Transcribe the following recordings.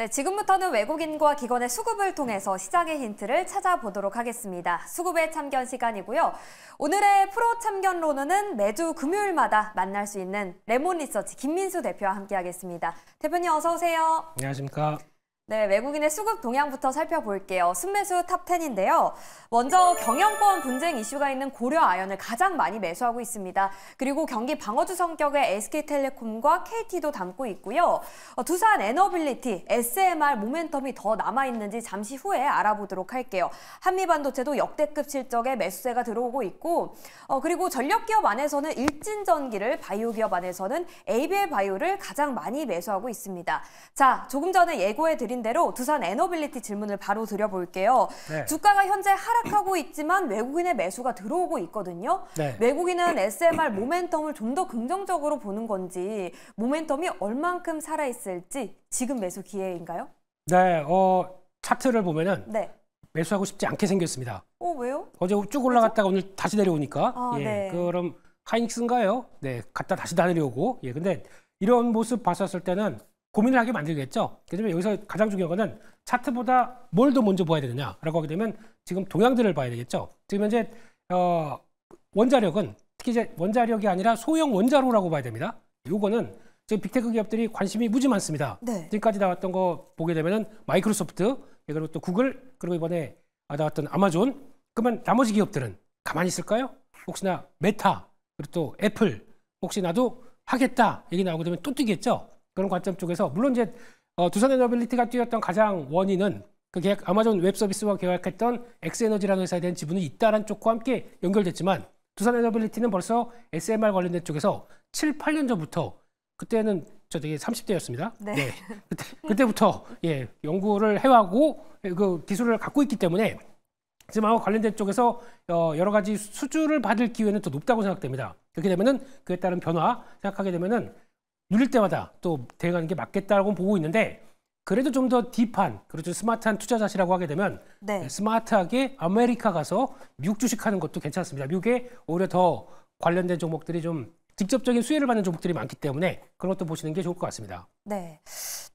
네, 지금부터는 외국인과 기관의 수급을 통해서 시장의 힌트를 찾아보도록 하겠습니다. 수급의 참견 시간이고요. 오늘의 프로 참견로는 매주 금요일마다 만날 수 있는 레몬 리서치 김민수 대표와 함께하겠습니다. 대표님 어서 오세요. 안녕하십니까. 네, 외국인의 수급 동향부터 살펴볼게요. 순매수 탑텐인데요 먼저 경영권 분쟁 이슈가 있는 고려 아연을 가장 많이 매수하고 있습니다. 그리고 경기 방어주 성격의 SK텔레콤과 KT도 담고 있고요. 어, 두산 에너빌리티, SMR 모멘텀이 더 남아있는지 잠시 후에 알아보도록 할게요. 한미반도체도 역대급 실적에 매수세가 들어오고 있고 어, 그리고 전력기업 안에서는 일진전기를, 바이오기업 안에서는 ABL 바이오를 가장 많이 매수하고 있습니다. 자, 조금 전에 예고해드린 드린 대로 두산 에너빌리티 질문을 바로 드려볼게요. 네. 주가가 현재 하락하고 있지만 외국인의 매수가 들어오고 있거든요. 네. 외국인은 SMR 모멘텀을 좀 더 긍정적으로 보는 건지 모멘텀이 얼만큼 살아있을지 지금 매수 기회인가요? 네, 어, 차트를 보면은 네. 매수하고 싶지 않게 생겼습니다. 어, 왜요? 어제 쭉 올라갔다가 그죠 오늘 다시 내려오니까. 아, 예, 네. 그럼 하이닉스인가요? 네, 갔다 다시 다 내려오고. 예, 근데 이런 모습 봤었을 때는 고민을 하게 만들겠죠. 그렇지만 여기서 가장 중요한 거는 차트보다 뭘 더 먼저 봐야 되느냐라고 하게 되면 지금 동향들을 봐야 되겠죠. 지금 현재 어, 원자력은 특히 이제 원자력이 아니라 소형 원자로라고 봐야 됩니다. 이거는 지금 빅테크 기업들이 관심이 무지 많습니다. 네. 지금까지 나왔던 거 보게 되면 마이크로소프트 예, 그리고 또 구글 그리고 이번에 아, 나왔던 아마존 그러면 나머지 기업들은 가만히 있을까요? 혹시나 메타 그리고 또 애플 혹시 나도 하겠다 얘기 나오게 되면 또 뛰겠죠. 그런 관점 쪽에서 물론 이제 어, 두산에너빌리티가 뛰었던 가장 원인은 그 계약 아마존 웹 서비스와 계약했던 엑스에너지라는 회사에 대한 지분이 있다라는 쪽과 함께 연결됐지만 두산에너빌리티는 벌써 SMR 관련된 쪽에서 7, 8년 전부터 그때는 저 되게 30대였습니다. 네. 네. 그때, 그때부터 예, 연구를 해왔고 예, 그 기술을 갖고 있기 때문에 지금 아마 관련된 쪽에서 어, 여러 가지 수주를 받을 기회는 더 높다고 생각됩니다. 그렇게 되면은 그에 따른 변화 생각하게 되면은 눌릴 때마다 또 대응하는 게 맞겠다라고 보고 있는데 그래도 좀 더 딥한 그렇죠 스마트한 투자 자시라고 하게 되면 네. 스마트하게 아메리카 가서 미국 주식하는 것도 괜찮습니다. 미국에 오히려 더 관련된 종목들이 좀 직접적인 수혜를 받는 종목들이 많기 때문에 그런 것도 보시는 게 좋을 것 같습니다. 네.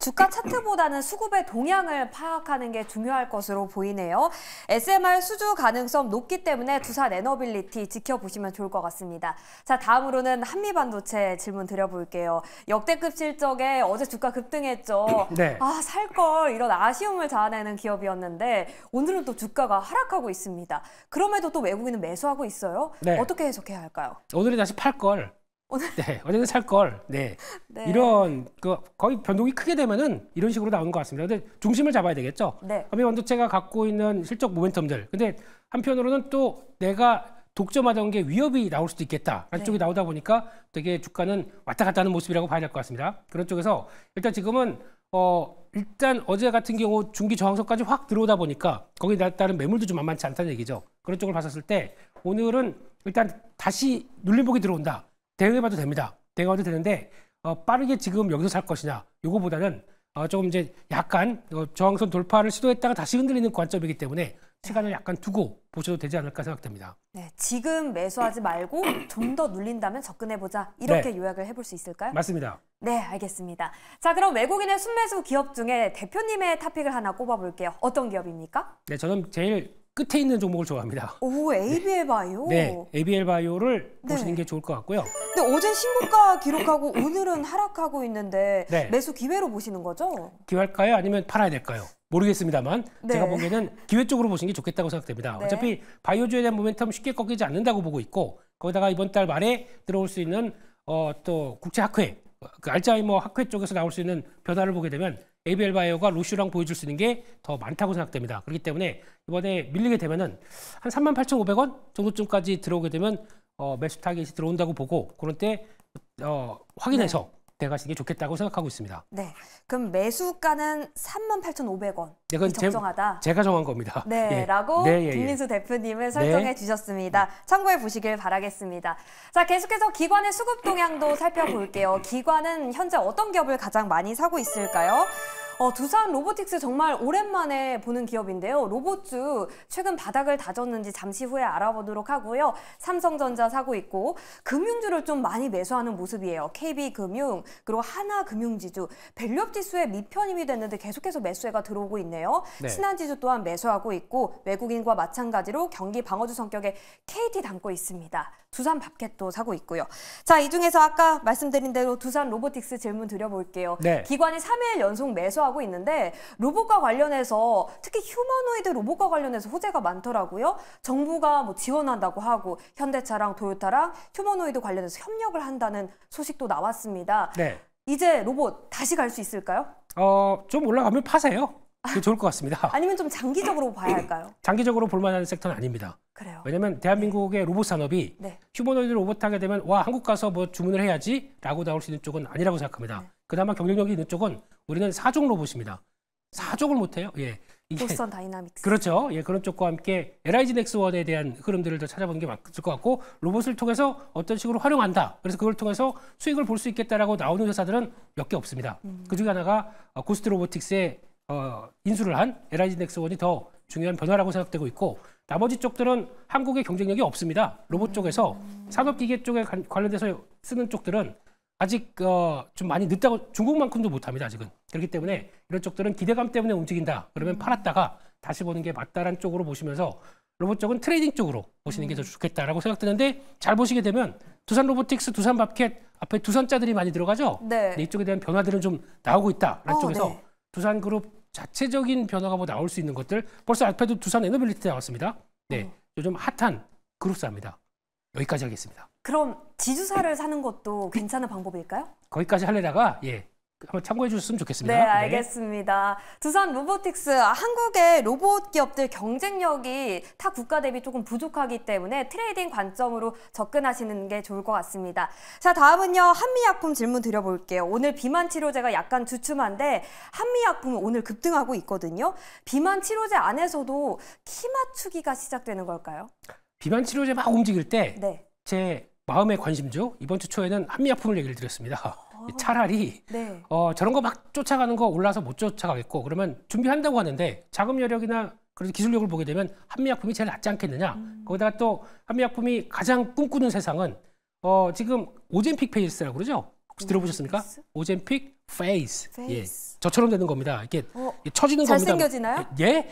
주가 차트보다는 수급의 동향을 파악하는 게 중요할 것으로 보이네요. SMR 수주 가능성 높기 때문에 두산 에너빌리티 지켜보시면 좋을 것 같습니다. 자, 다음으로는 한미반도체 질문 드려볼게요. 역대급 실적에 어제 주가 급등했죠. 네. 아, 살걸 이런 아쉬움을 자아내는 기업이었는데 오늘은 또 주가가 하락하고 있습니다. 그럼에도 또 외국인은 매수하고 있어요. 네. 어떻게 해석해야 할까요? 오늘은 다시 팔 걸. 오늘 네, 어제는 살 걸. 네. 네. 이런 그 거의 변동이 크게 되면은 이런 식으로 나오는 것 같습니다. 근데 중심을 잡아야 되겠죠. 네. 한미 원도체가 갖고 있는 실적 모멘텀들. 근데 한편으로는 또 내가 독점하던 게 위협이 나올 수도 있겠다. 라는 네. 쪽이 나오다 보니까 되게 주가는 왔다 갔다 하는 모습이라고 봐야 될것 같습니다. 그런 쪽에서 일단 지금은 어 일단 어제 같은 경우 중기 저항선까지 확 들어오다 보니까 거기에 따른 매물도 좀 만만치 않다는 얘기죠. 그런 쪽을 봤었을 때 오늘은 일단 다시 눌림목이 들어온다. 대응해봐도 됩니다. 대응해봐도 되는데 어, 빠르게 지금 여기서 살 것이냐 이거보다는 어, 조금 이제 약간 어, 저항선 돌파를 시도했다가 다시 흔들리는 관점이기 때문에 시간을 네. 약간 두고 보셔도 되지 않을까 생각됩니다. 네, 지금 매수하지 말고 좀 더 눌린다면 접근해보자 이렇게 네. 요약을 해볼 수 있을까요? 맞습니다. 네, 알겠습니다. 자, 그럼 외국인의 순매수 기업 중에 대표님의 타픽을 하나 꼽아볼게요. 어떤 기업입니까? 네, 저는 제일 끝에 있는 종목을 좋아합니다. 오, ABL 바이오? 네, ABL 네, 바이오를 네. 보시는 게 좋을 것 같고요. 근데 어제 신고가 기록하고 오늘은 하락하고 있는데 네. 매수 기회로 보시는 거죠? 기회일까요? 아니면 팔아야 될까요? 모르겠습니다만 네. 제가 보기에는 기회 쪽으로 보시는 게 좋겠다고 생각됩니다. 네. 어차피 바이오주에 대한 모멘텀 쉽게 꺾이지 않는다고 보고 있고 거기다가 이번 달 말에 들어올 수 있는 어, 또 국제 학회, 그 알츠하이머 학회 쪽에서 나올 수 있는 변화를 보게 되면 ABL 바이오가 로슈랑 보여줄 수 있는 게 더 많다고 생각됩니다. 그렇기 때문에 이번에 밀리게 되면은 한 38,500원 정도쯤까지 들어오게 되면 어, 매수 타겟이 들어온다고 보고 그런 때 어, 확인해서 네. 돼가시는 게 좋겠다고 생각하고 있습니다. 네, 그럼 매수가는 38,500원. 네, 그건 적정하다. 제, 가 정한 겁니다. 네, 예. 라고 네, 예, 예. 김민수 대표님을 네. 설정해 네. 주셨습니다. 참고해 보시길 바라겠습니다. 자, 계속해서 기관의 수급 동향도 살펴볼게요. 기관은 현재 어떤 기업을 가장 많이 사고 있을까요? 어, 두산 로보틱스 정말 오랜만에 보는 기업인데요. 로봇주 최근 바닥을 다졌는지 잠시 후에 알아보도록 하고요. 삼성전자 사고 있고 금융주를 좀 많이 매수하는 모습이에요. KB금융 그리고 하나금융지주 밸류업지수의 미편임이 됐는데 계속해서 매수해가 들어오고 있네요. 네. 신한지주 또한 매수하고 있고 외국인과 마찬가지로 경기 방어주 성격의 KT 담고 있습니다. 두산 밥켓도 사고 있고요. 자, 이 중에서 아까 말씀드린 대로 두산 로보틱스 질문 드려볼게요. 네. 기관이 3일 연속 매수하고 있는데 로봇과 관련해서 특히 휴머노이드 로봇과 관련해서 호재가 많더라고요. 정부가 뭐 지원한다고 하고 현대차랑 도요타랑 휴머노이드 관련해서 협력을 한다는 소식도 나왔습니다. 네. 이제 로봇 다시 갈 수 있을까요? 어, 좀 올라가면 파세요. 좋을 것 같습니다. 아니면 좀 장기적으로 봐야 할까요? 장기적으로 볼만한 섹터는 아닙니다. 그래요. 왜냐하면 대한민국의 네. 로봇 산업이 네. 휴머노이드 로봇 하게 되면 와 한국 가서 뭐 주문을 해야지라고 나올 수 있는 쪽은 아니라고 생각합니다. 네. 그나마 경쟁력이 있는 쪽은 우리는 사족 로봇입니다. 사족을 못해요. 예. 보스 다이나믹스. 그렇죠. 예, 그런 쪽과 함께 LIG 넥스원에 대한 흐름들을 더 찾아보는 게 맞을 것 같고 로봇을 통해서 어떤 식으로 활용한다. 그래서 그걸 통해서 수익을 볼 수 있겠다라고 나오는 회사들은 몇 개 없습니다. 음. 그중 에 하나가 어, 고스트 로보틱스의 어, 인수를 한 LIG넥스원이 더 중요한 변화라고 생각되고 있고 나머지 쪽들은 한국의 경쟁력이 없습니다. 로봇 쪽에서 산업기계 쪽에 관련돼서 쓰는 쪽들은 아직 어, 좀 많이 늦다고 중국만큼도 못합니다. 아직은 그렇기 때문에 이런 쪽들은 기대감 때문에 움직인다. 그러면 팔았다가 다시 보는 게맞다라는 쪽으로 보시면서 로봇 쪽은 트레이딩 쪽으로 보시는 게 더 좋겠다라고 생각되는데 잘 보시게 되면 두산 로보틱스, 두산 밥켓 앞에 두산자들이 많이 들어가죠. 네. 이쪽에 대한 변화들은 좀 나오고 있다. 라는 어, 쪽에서 네. 두산 그룹 자체적인 변화가 뭐 나올 수 있는 것들 벌써 앞에도 두산 에너빌리티 나왔습니다. 네, 어. 요즘 핫한 그룹사입니다. 여기까지 하겠습니다. 그럼 지주사를 네. 사는 것도 그 괜찮은 방법일까요? 거기까지 할래다가 예 한번 참고해 주셨으면 좋겠습니다. 네, 네. 알겠습니다. 네. 두산 로보틱스 한국의 로봇 기업들 경쟁력이 타 국가 대비 조금 부족하기 때문에 트레이딩 관점으로 접근하시는 게 좋을 것 같습니다. 자, 다음은요. 한미약품 질문 드려볼게요. 오늘 비만 치료제가 약간 주춤한데 한미약품은 오늘 급등하고 있거든요. 비만 치료제 안에서도 키 맞추기가 시작되는 걸까요? 비만 치료제 막 움직일 때제 네. 마음의 관심죠. 이번 주 초에는 한미약품을 얘기를 드렸습니다. 아. 차라리 네. 어, 저런 거 막 쫓아가는 거 올라서 못 쫓아가겠고 그러면 준비한다고 하는데 자금 여력이나 그래서 기술력을 보게 되면 한미약품이 제일 낫지 않겠느냐. 음. 거기다가 또 한미약품이 가장 꿈꾸는 세상은 어, 지금 오젠픽 페이스라고 그러죠. 혹시 들어보셨습니까? 페이스? 오젠픽 페이스. 예. 페이스. 예. 저처럼 되는 겁니다. 이렇게 어, 처지는 겁니다. 잘생겨지나요? 예. 예.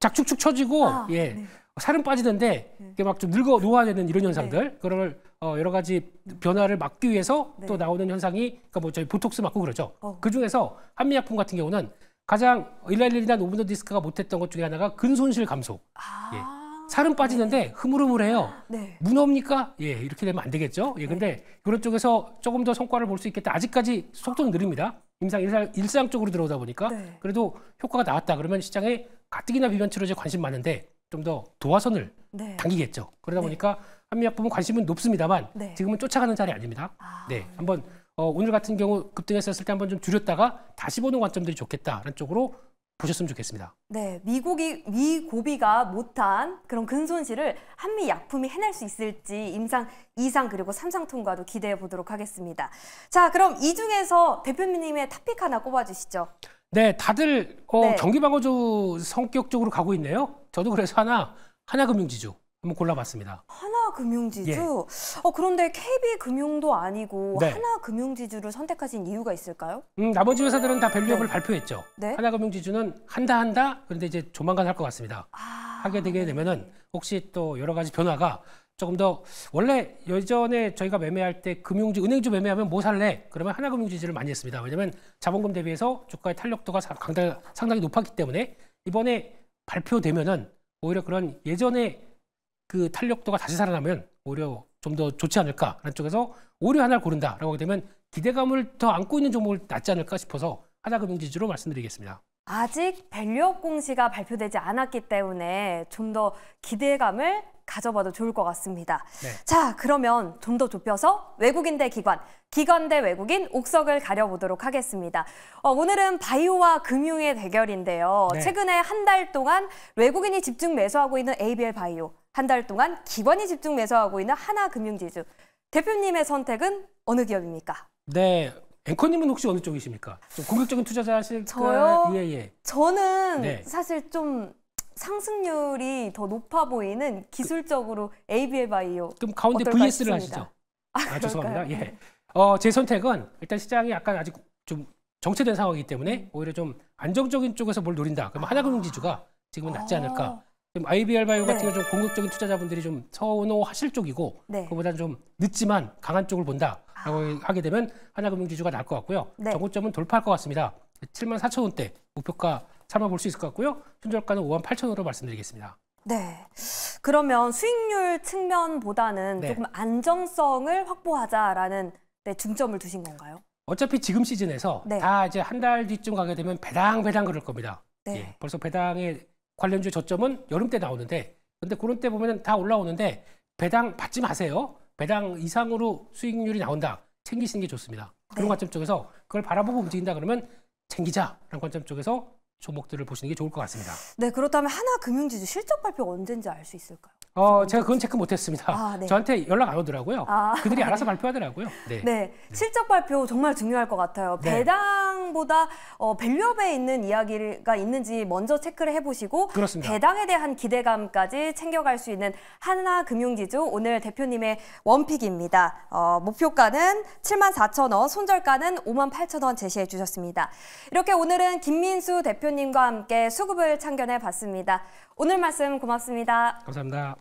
작축축 처지고 아, 예. 네. 살은 빠지는데 네. 이게 막 좀 늙어 노화되는 이런 네. 현상들 그런 어, 여러 가지 변화를 막기 위해서 또 네. 나오는 현상이 그러니까 뭐 저희 보톡스 맞고 그러죠. 어. 그 중에서 한미약품 같은 경우는 가장 일랄일이나 노브노 디스크가 못했던 것 중에 하나가 근손실 감소. 예. 아. 예. 살은 빠지는데 네. 흐물흐물해요. 네. 무너입니까? 예, 이렇게 되면 안 되겠죠. 예, 근데 네. 이런 쪽에서 조금 더 성과를 볼 수 있겠다. 아직까지 속도는 느립니다. 임상 일상, 적으로 들어오다 보니까 네. 그래도 효과가 나왔다 그러면 시장에 가뜩이나 비변 치료제 관심 많은데 좀더 도화선을 네. 당기겠죠. 그러다 네. 보니까 한미약품은 관심은 높습니다만 네. 지금은 쫓아가는 자리 아닙니다. 아... 네, 한번 어, 오늘 같은 경우 급등했었을 때 한번 좀 줄였다가 다시 보는 관점들이 좋겠다라는 쪽으로 보셨으면 좋겠습니다. 네, 미국이 위고비가 못한 그런 근손실을 한미 약품이 해낼 수 있을지 임상 이상 그리고 삼상 통과도 기대해 보도록 하겠습니다. 자, 그럼 이 중에서 대표님의 탑픽 하나 꼽아 주시죠. 네, 다들 어, 네. 경기방어주 성격적으로 가고 있네요. 저도 그래서 하나 하나금융지주 한번 골라봤습니다. 하나금융지주. 예. 어 그런데 KB금융도 아니고 네. 하나금융지주를 선택하신 이유가 있을까요? 음, 나머지 회사들은 다 밸류업을 네. 발표했죠. 네. 하나금융지주는 한다 한다 그런데 이제 조만간 할 것 같습니다. 아... 하게 되게 네. 되면은 혹시 또 여러 가지 변화가 조금 더 원래 예전에 저희가 매매할 때 금융주 은행주 매매하면 뭐 살래 그러면 하나금융지주를 많이 했습니다 왜냐하면 자본금 대비해서 주가의 탄력도가 상당히 높았기 때문에 이번에 발표되면은 오히려 그런 예전에 그 탄력도가 다시 살아나면 오히려 좀 더 좋지 않을까라는 쪽에서 오히려 하나를 고른다라고 되면 기대감을 더 안고 있는 종목을 낫지 않을까 싶어서 하나금융지주로 말씀드리겠습니다. 아직 밸류업 공시가 발표되지 않았기 때문에 좀 더 기대감을 가져봐도 좋을 것 같습니다. 네. 자, 그러면 좀 더 좁혀서 외국인 대 기관, 기관 대 외국인 옥석을 가려보도록 하겠습니다. 어, 오늘은 바이오와 금융의 대결인데요. 네. 최근에 한 달 동안 외국인이 집중 매수하고 있는 ABL 바이오, 한 달 동안 기관이 집중 매수하고 있는 하나금융지주. 대표님의 선택은 어느 기업입니까? 네, 앵커님은 혹시 어느 쪽이십니까? 좀 공격적인 투자자실까요? 그 저요? 예, 예. 저는 네. 사실 좀 상승률이 더 높아 보이는 그 기술적으로 그, ABL 바이오. 그럼 가운데 VS를 싶습니다. 하시죠. 아, 아 죄송합니다. 예. 네. 어, 제 선택은 일단 시장이 약간 아직 좀 정체된 상황이기 때문에 오히려 좀 안정적인 쪽에서 뭘 노린다. 그럼 아. 하나금융지주가 지금은 낫지 않을까. 아. 지금 IBR 바이오 같은 네. 경우 좀 공격적인 투자자분들이 좀운호하실 쪽이고 네. 그보다 는좀 늦지만 강한 쪽을 본다라고 아. 하게 되면 하나금융지주가 나을 것 같고요. 네. 정고점은 돌파할 것 같습니다. 7만 4천 원대 목표가 삼아 볼수 있을 것 같고요. 손절가는 5만 8천 원으로 말씀드리겠습니다. 네. 그러면 수익률 측면보다는 네. 조금 안정성을 확보하자라는 데 중점을 두신 건가요? 어차피 지금 시즌에서 네. 다 이제 한 달 뒤쯤 가게 되면 배당 배당 그럴 겁니다. 네. 예, 벌써 배당의 관련주 의 저점은 여름 때 나오는데 근데 그런 때 보면 다 올라오는데 배당 받지 마세요. 배당 이상으로 수익률이 나온다. 챙기시는 게 좋습니다. 그런 네. 관점 쪽에서 그걸 바라보고 움직인다 그러면 챙기자라는 관점 쪽에서 종목들을 보시는 게 좋을 것 같습니다. 네, 그렇다면 하나금융지주 실적 발표 가언젠지알 수 있을까요? 어, 어, 제가 그건 체크 못했습니다. 아, 네. 저한테 연락 안 오더라고요. 아, 그들이 알아서 발표하더라고요. 네. 네. 실적 발표 정말 중요할 것 같아요. 네. 배당보다 어, 밸류업에 있는 이야기가 있는지 먼저 체크를 해보시고 그렇습니다. 배당에 대한 기대감까지 챙겨갈 수 있는 하나금융지주 오늘 대표님의 원픽입니다. 어, 목표가는 7만 4천 원, 손절가는 5만 8천 원 제시해 주셨습니다. 이렇게 오늘은 김민수 대표님과 함께 수급을 참견해 봤습니다. 오늘 말씀 고맙습니다. 감사합니다.